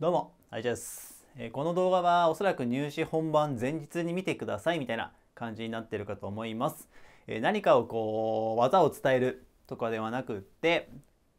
どうも、あいちです、えー、この動画はおそらく入試本番前日に見てくださいみたいな感じになってるかと思います。えー、何かをこう、技を伝えるとかではなくって、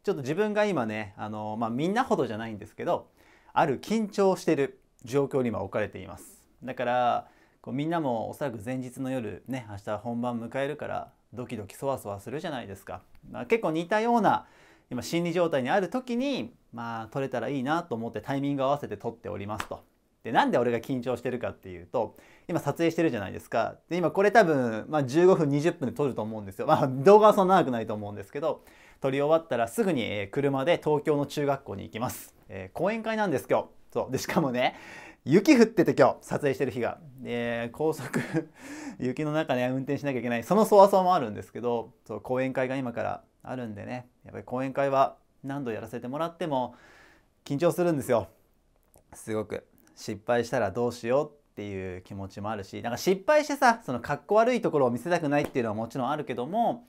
ちょっと自分が今ね、あのー、まあ、みんなほどじゃないんですけど、ある緊張してる状況に今置かれています。だから、こうみんなもおそらく前日の夜ね、明日本番迎えるから、ドキドキそわそわするじゃないですか。まあ、結構似たような今心理状態にある時にまあ取れたらいいなと思ってタイミング合わせて撮っておりますと。でなんで俺が緊張してるかっていうと今撮影してるじゃないですかで今これ多分、まあ、15分20分で撮ると思うんですよ、まあ、動画はそんな長くないと思うんですけど撮り終わったらすぐに、え車で東京の中学校に行きます、えー、講演会なんです今日そうでしかもね雪降ってて今日撮影してる日が、高速 雪の中ね運転しなきゃいけないそのそわそわもあるんですけどそう講演会が今からあるんでねやっぱり講演会は何度やらせてもらっても緊張するんですよすごく失敗したらどうしようっていう気持ちもあるしなんか失敗してさそのかっこ悪いところを見せたくないっていうのはもちろんあるけども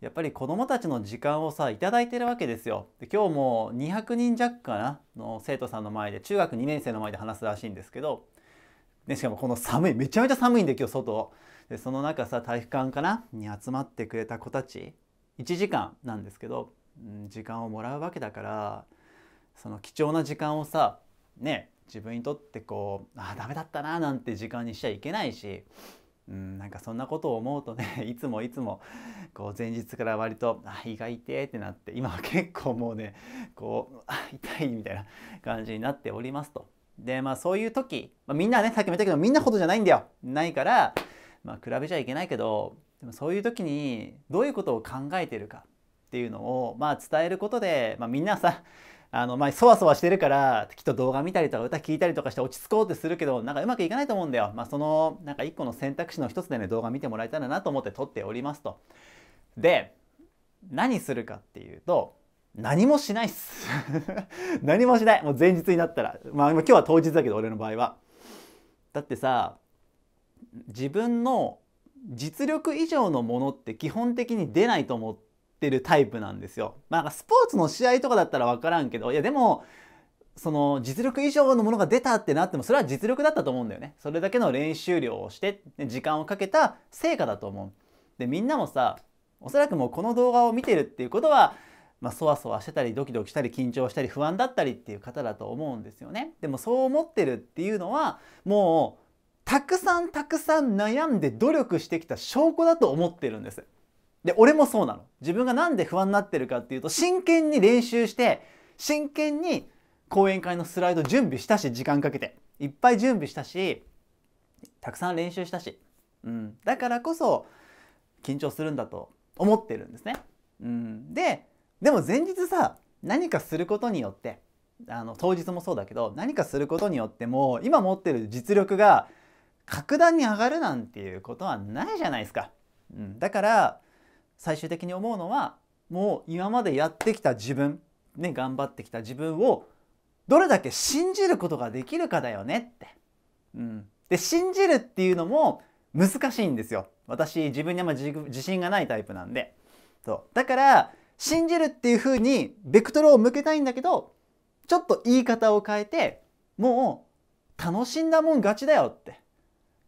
やっぱり子どもたちの時間をさ頂いてるわけですよで今日も200人弱かなの生徒さんの前で中学2年生の前で話すらしいんですけどね、しかもこの寒いめちゃめちゃ寒いんで今日外でその中さ体育館かなに集まってくれた子たち1時間なんですけど、うん、時間をもらうわけだからその貴重な時間をさね自分にとってこうあダメだったななんて時間にしちゃいけないし、うん、なんかそんなことを思うとね いつもいつもこう前日から割と「あ胃が痛え」ってなって今は結構もうねこう「あ痛い」みたいな感じになっておりますと。でまあそういう時、まあ、みんなねさっきも言ったけどみんなほどじゃないんだよないから、まあ、比べちゃいけないけどでもそういう時にどういうことを考えてるかっていうのを、まあ、伝えることで、まあ、みんなさ あのまあそわそわしてるからきっと動画見たりとか歌聞いたりとかして落ち着こうってするけどなんかうまくいかないと思うんだよ、まあ、そのなんか一個の選択肢の一つでね動画見てもらえたらなと思って撮っておりますとで何するかっていうと何もしないっす 何もしないもう前日になったらまあ今日は当日だけど俺の場合はだってさ自分の実力以上のものって基本的に出ないと思ってるタイプなんですよ。まあ、スポーツの試合とかだったら分からんけどいやでもその実力以上のものが出たってなってもそれは実力だったと思うんだよね。それだけの練習量をして時間をかけた成果だと思う。でみんなもさおそらくもうこの動画を見てるっていうことはまあ、そわそわしてたりドキドキしたり緊張したり不安だったりっていう方だと思うんですよね。でもそう思ってるっていうのはもうたくさんたくさん悩んで努力してきた証拠だと思ってるんです。で、俺もそうなの。自分が何で不安になってるかっていうと、真剣に練習して、真剣に講演会のスライド準備したし、時間かけて。いっぱい準備したし、たくさん練習したし。うん。だからこそ、緊張するんだと思ってるんですね。うん。で、でも前日さ、何かすることによって、あの当日もそうだけど何かすることによっても今持ってる実力が格段に上がるなんていうことはないじゃないですか。うん、だから最終的に思うのはもう今までやってきた自分、ね、頑張ってきた自分をどれだけ信じることができるかだよねって。うん、で信じるっていうのも難しいんですよ。私自分にあんま自信がないタイプなんで。そうだから信じるっていうふうにベクトルを向けたいんだけどちょっと言い方を変えてもう楽しんだもん勝ちだよって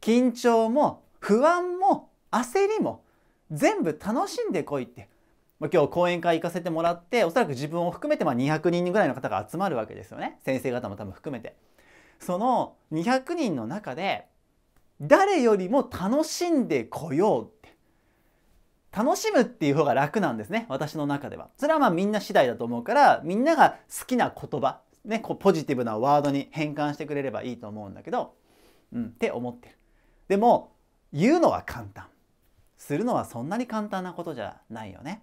緊張も不安も焦りも全部楽しんでこいって今日講演会行かせてもらっておそらく自分を含めてま200人ぐらいの方が集まるわけですよね先生方も多分含めてその200人の中で誰よりも楽しんでこようって楽しむっていう方が楽なんですね私の中ではそれはまあみんな次第だと思うからみんなが好きな言葉ねこうポジティブなワードに変換してくれればいいと思うんだけどうんって思ってるでも言うのは簡単するのはそんなに簡単なことじゃないよね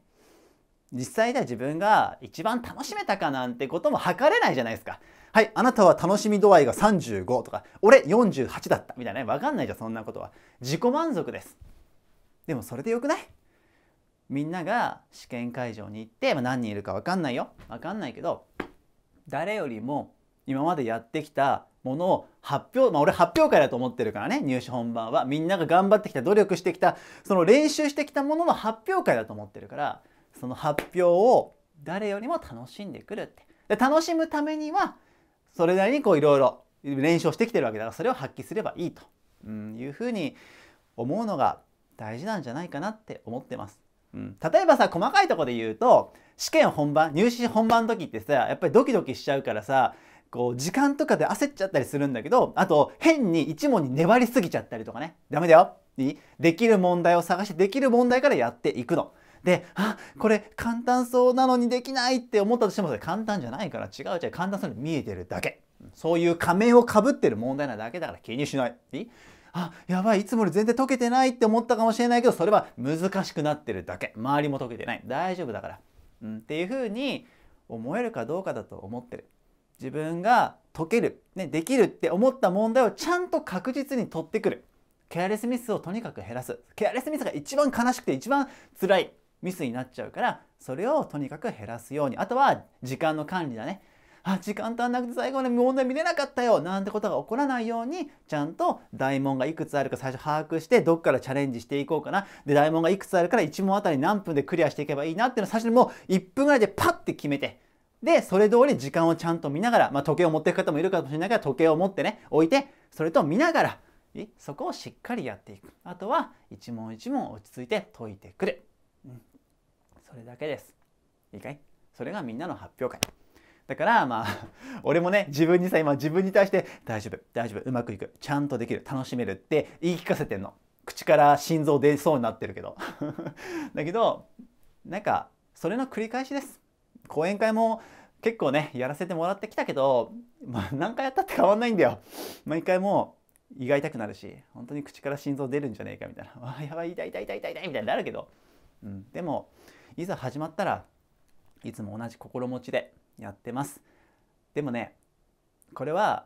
実際では自分が一番楽しめたかなんてことも測れないじゃないですかはいあなたは楽しみ度合いが35とか俺48だったみたいなね分かんないじゃんそんなことは自己満足ですでもそれでよくないみんなが試験会場に行って、まあ、何人いるか分かんないよ分かんないけど誰よりも今までやってきたものを発表、まあ、俺発表会だと思ってるからね入試本番はみんなが頑張ってきた努力してきたその練習してきたものの発表会だと思ってるからその発表を誰よりも楽しんでくるってで楽しむためにはそれなりにこういろいろ練習をしてきてるわけだからそれを発揮すればいいというふうに思うのが大事なんじゃないかなって思ってます。うん、例えばさ細かいとこで言うと試験本番入試本番の時ってさやっぱりドキドキしちゃうからさこう時間とかで焦っちゃったりするんだけどあと変に一問に粘りすぎちゃったりとかねダメだよできる問題を探してできる問題からやっていくの。で、あこれ簡単そうなのにできないって思ったとしてもそれ簡単じゃないから違う違う簡単そうに見えてるだけ。そういう仮面をかぶってる問題なだけだから気にしない。いあやばいいつもより全然解けてないって思ったかもしれないけどそれは難しくなってるだけ周りも解けてない大丈夫だから、うん、っていうふうに思えるかどうかだと思ってる自分が解ける、ね、できるって思った問題をちゃんと確実に取ってくるケアレスミスをとにかく減らすケアレスミスが一番悲しくて一番辛いミスになっちゃうからそれをとにかく減らすようにあとは時間の管理だねあ時間足んなくて最後の問題見れなかったよなんてことが起こらないようにちゃんと大問がいくつあるか最初把握してどっからチャレンジしていこうかなで大問がいくつあるから1問あたり何分でクリアしていけばいいなっていうのを最初にもう1分ぐらいでパッて決めてで、それ通り時間をちゃんと見ながら、まあ、時計を持っていく方もいるかもしれないから、時計を持ってね、置いて、それと見ながら、そこをしっかりやっていく。あとは、一問一問落ち着いて解いてくれ。うん。それだけです。いいかいそれがみんなの発表会。だからまあ 俺もね自分にさ今自分に対して大丈夫大丈夫うまくいくちゃんとできる楽しめるって言い聞かせてんの口から心臓出そうになってるけど だけどなんかそれの繰り返しです講演会も結構ねやらせてもらってきたけど、まあ、何回やったって変わんないんだよ。毎回もう胃が痛くなるし本当に口から心臓出るんじゃねえかみたいな「あやばい痛い痛い痛い痛い痛い」みたいになるけど、うん、でもいざ始まったらいつも同じ心持ちでやってます。でもねこれは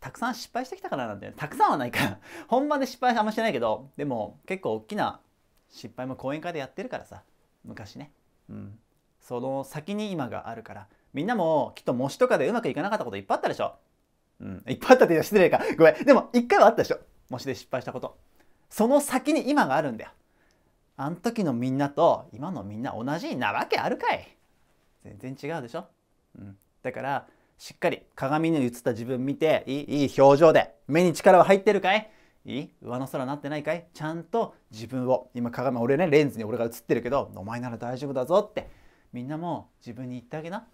たくさん失敗してきたからなんだよねたくさんはないから 本番で失敗はあんましてないけどでも結構大きな失敗も講演会でやってるからさ昔ねうんその先に今があるからみんなもきっと模試とかでうまくいかなかったこといっぱいあったでしょうんいっぱいあったって言う失礼かごめんでも一回はあったでしょ模試で失敗したことその先に今があるんだよあん時のみんなと今のみんな同じなわけあるかい全然違うでしょ、うん、だからしっかり鏡に映った自分見ていいいい表情で目に力は入ってるかいいい上の空なってないかいちゃんと自分を今鏡俺ねレンズに俺が映ってるけどお前なら大丈夫だぞってみんなも自分に言ってあげな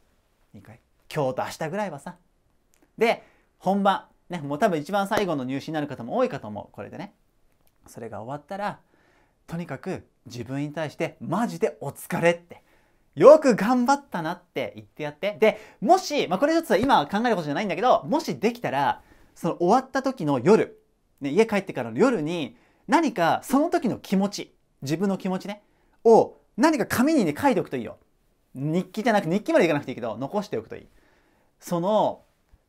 2回今日と明日ぐらいはさで本番ねもう多分一番最後の入試になる方も多いかと思うこれでねそれが終わったらとにかく自分に対してマジでお疲れってよく頑張ったなって言ってやってでもし、まあ、これちょっと今考えることじゃないんだけどもしできたらその終わった時の夜、ね、家帰ってからの夜に何かその時の気持ち自分の気持ちねを何か紙にね書いておくといいよ日記じゃなく日記までいかなくていいけど残しておくといいその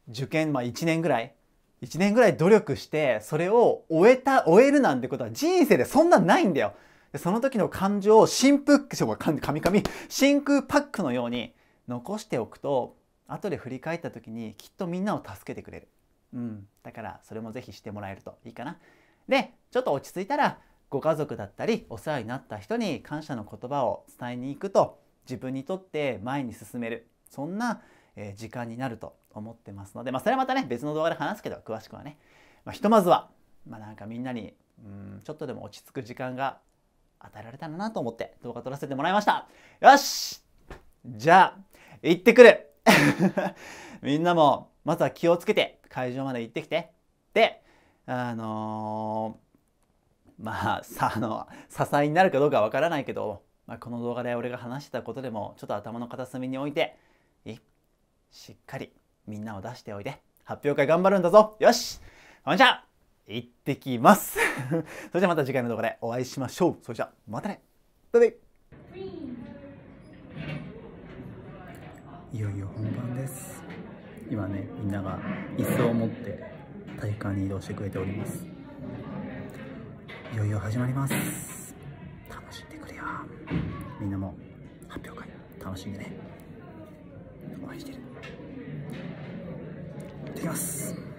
受験、まあ、1年ぐらい1年ぐらい努力してそれを終えた終えるなんてことは人生でそんなないんだよその時の感情を真空カミかみ。真空パックのように残しておくと後で振り返った時にきっとみんなを助けてくれる、うん、だからそれも是非してもらえるといいかなでちょっと落ち着いたらご家族だったりお世話になった人に感謝の言葉を伝えに行くと自分にとって前に進めるそんな、え時間になると思ってますので、まあ、それはまたね別の動画で話すけど詳しくはね、まあ、ひとまずは、まあ、なんかみんなにうんちょっとでも落ち着く時間が与えられたらなと思って動画撮らせてもらいましたよしじゃあ行ってくる みんなもまずは気をつけて会場まで行ってきてであのー、まあさあの支えになるかどうかわからないけどまあ、この動画で俺が話してたことでもちょっと頭の片隅に置いてしっかりみんなを出しておいで発表会頑張るんだぞよしほんじゃ行ってきます それじゃまた次回の動画でお会いしましょうそれじゃまたねバイバイいよいよ本番です今ねみんなが椅子を持って体育館に移動してくれておりますいよいよ始まりますみんなも発表会楽しんでね応援してるできます